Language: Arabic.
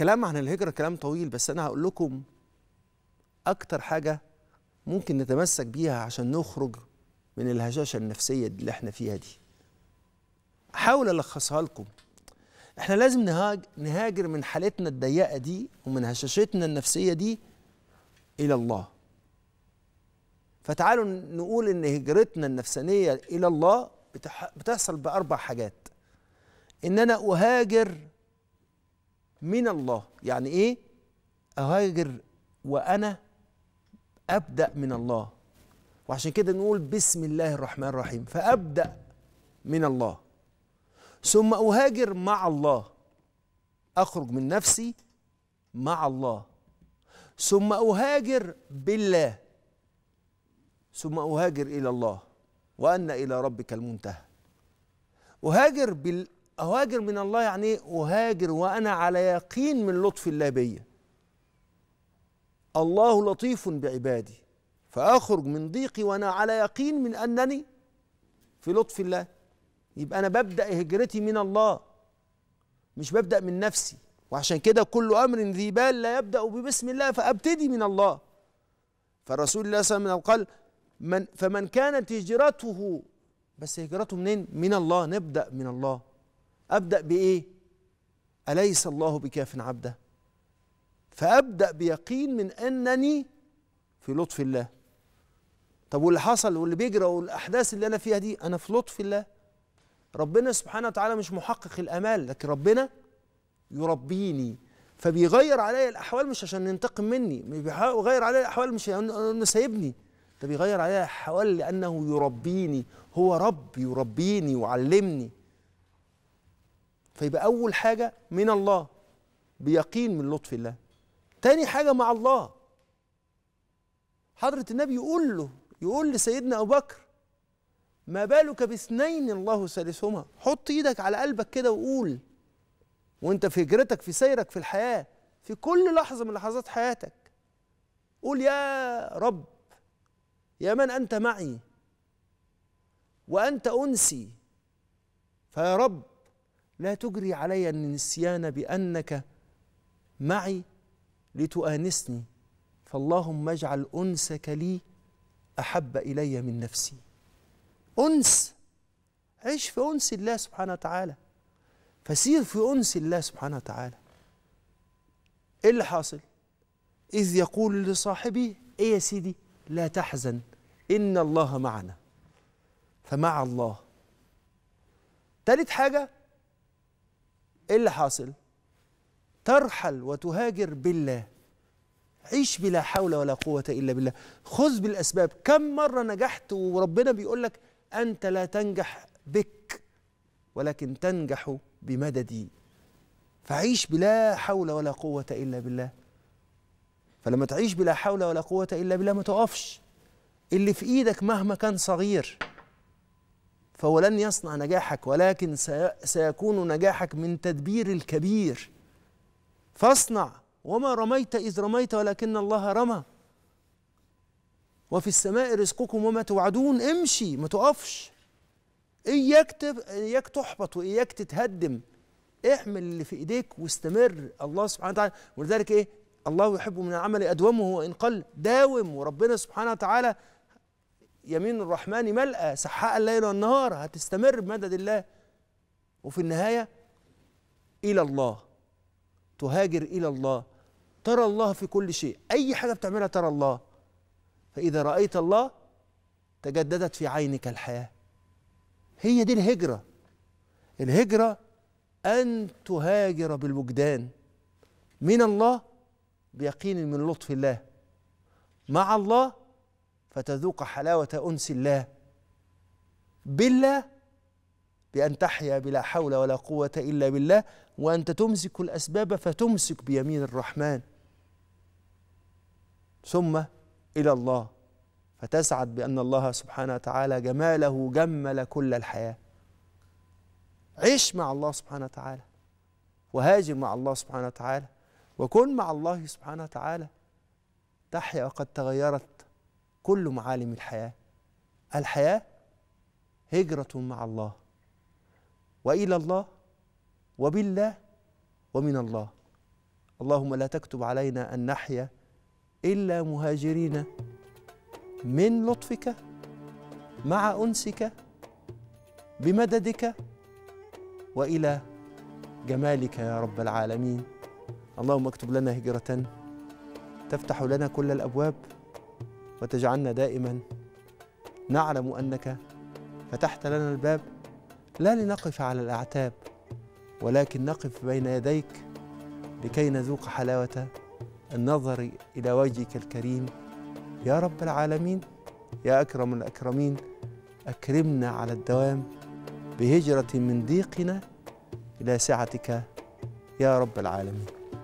الكلام عن الهجرة كلام طويل بس أنا هقول لكم أكتر حاجة ممكن نتمسك بيها عشان نخرج من الهشاشة النفسية اللي احنا فيها دي حاول ألخصها لكم احنا لازم نهاجر من حالتنا الضيقة دي ومن هشاشتنا النفسية دي إلى الله فتعالوا نقول إن هجرتنا النفسانية إلى الله بتحصل بأربع حاجات إن أنا أهاجر من الله يعني ايه اهاجر وانا ابدا من الله وعشان كده نقول بسم الله الرحمن الرحيم فابدا من الله ثم اهاجر مع الله اخرج من نفسي مع الله ثم اهاجر بالله ثم اهاجر الى الله وان الى ربك المنتهى اهاجر بال أهاجر من الله يعني إيه؟ أهاجر وأنا على يقين من لطف الله بي الله لطيف بعبادي فأخرج من ضيقي وأنا على يقين من أنني في لطف الله يبقى أنا ببدأ هجرتي من الله مش ببدأ من نفسي وعشان كده كل أمر ذي بال لا يبدأ ببسم الله فأبتدي من الله فالرسول الله صلى الله عليه وسلم قال من فمن كانت هجرته بس هجرته منين؟ من الله نبدأ من الله أبدأ بإيه؟ أليس الله بكاف عبده؟ فأبدأ بيقين من أنني في لطف الله طب واللي حصل واللي بيجرى والأحداث اللي أنا فيها دي أنا في لطف الله ربنا سبحانه وتعالى مش محقق الأمال لكن ربنا يربيني فبيغير عليا الأحوال مش عشان ينتقم مني بيغير عليا الأحوال مش أنه سايبني ده بيغير عليا الأحوال لأنه يربيني هو رب يربيني وعلمني فيبقى أول حاجة من الله بيقين من لطف الله تاني حاجة مع الله حضرة النبي يقول له يقول لسيدنا أبو بكر ما بالك باثنين الله ثالثهما حط ايدك على قلبك كده وقول وانت في هجرتك في سيرك في الحياة في كل لحظة من لحظات حياتك قول يا رب يا من أنت معي وأنت أنسي فيا رب لا تجري علي النسيان بأنك معي لتؤانسني فاللهم اجعل أنسك لي أحب إلي من نفسي أنس عيش في أنس الله سبحانه وتعالى فسير في أنس الله سبحانه وتعالى إيه اللي حاصل؟ إذ يقول لصاحبي إيه يا سيدي لا تحزن إن الله معنا فمع الله ثالث حاجة ايه اللي حاصل ترحل وتهاجر بالله عيش بلا حول ولا قوة إلا بالله خذ بالأسباب كم مرة نجحت وربنا بيقول لك أنت لا تنجح بك ولكن تنجح بمددي فعيش بلا حول ولا قوة إلا بالله فلما تعيش بلا حول ولا قوة إلا بالله ما تقفش اللي في إيدك مهما كان صغير فهو لن يصنع نجاحك ولكن سيكون نجاحك من تدبير الكبير فاصنع وما رميت إذ رميت ولكن الله رمى وفي السماء رزقكم وما توعدون امشي ما تقفش إياك إياك تحبط وإياك تتهدم احمل اللي في إيديك واستمر الله سبحانه وتعالى ولذلك إيه الله يحب من العمل أدومه وإن قل داوم وربنا سبحانه وتعالى يمين الرحمن ملأى سحاء الليل والنهار هتستمر بمدد الله وفي النهاية إلى الله تهاجر إلى الله ترى الله في كل شيء أي حاجة بتعملها ترى الله فإذا رأيت الله تجددت في عينك الحياة هي دي الهجرة الهجرة أن تهاجر بالوجدان من الله بيقين من لطف الله مع الله فتذوق حلاوة أنس الله بالله بأن تحيا بلا حول ولا قوة إلا بالله وأنت تمسك الأسباب فتمسك بيمين الرحمن ثم إلى الله فتسعد بأن الله سبحانه وتعالى جماله جمل كل الحياة عش مع الله سبحانه وتعالى وهاجر مع الله سبحانه وتعالى وكن مع الله سبحانه وتعالى تحيا وقد تغيرت كل معالم الحياة الحياة هجرة مع الله وإلى الله وبالله ومن الله اللهم لا تكتب علينا أن نحيا إلا مهاجرين من لطفك مع أنسك بمددك وإلى جمالك يا رب العالمين اللهم اكتب لنا هجرة تفتح لنا كل الأبواب وتجعلنا دائما نعلم أنك فتحت لنا الباب لا لنقف على الأعتاب ولكن نقف بين يديك لكي نذوق حلاوة النظر إلى وجهك الكريم يا رب العالمين يا أكرم الأكرمين أكرمنا على الدوام بهجرة من ضيقنا إلى سعتك يا رب العالمين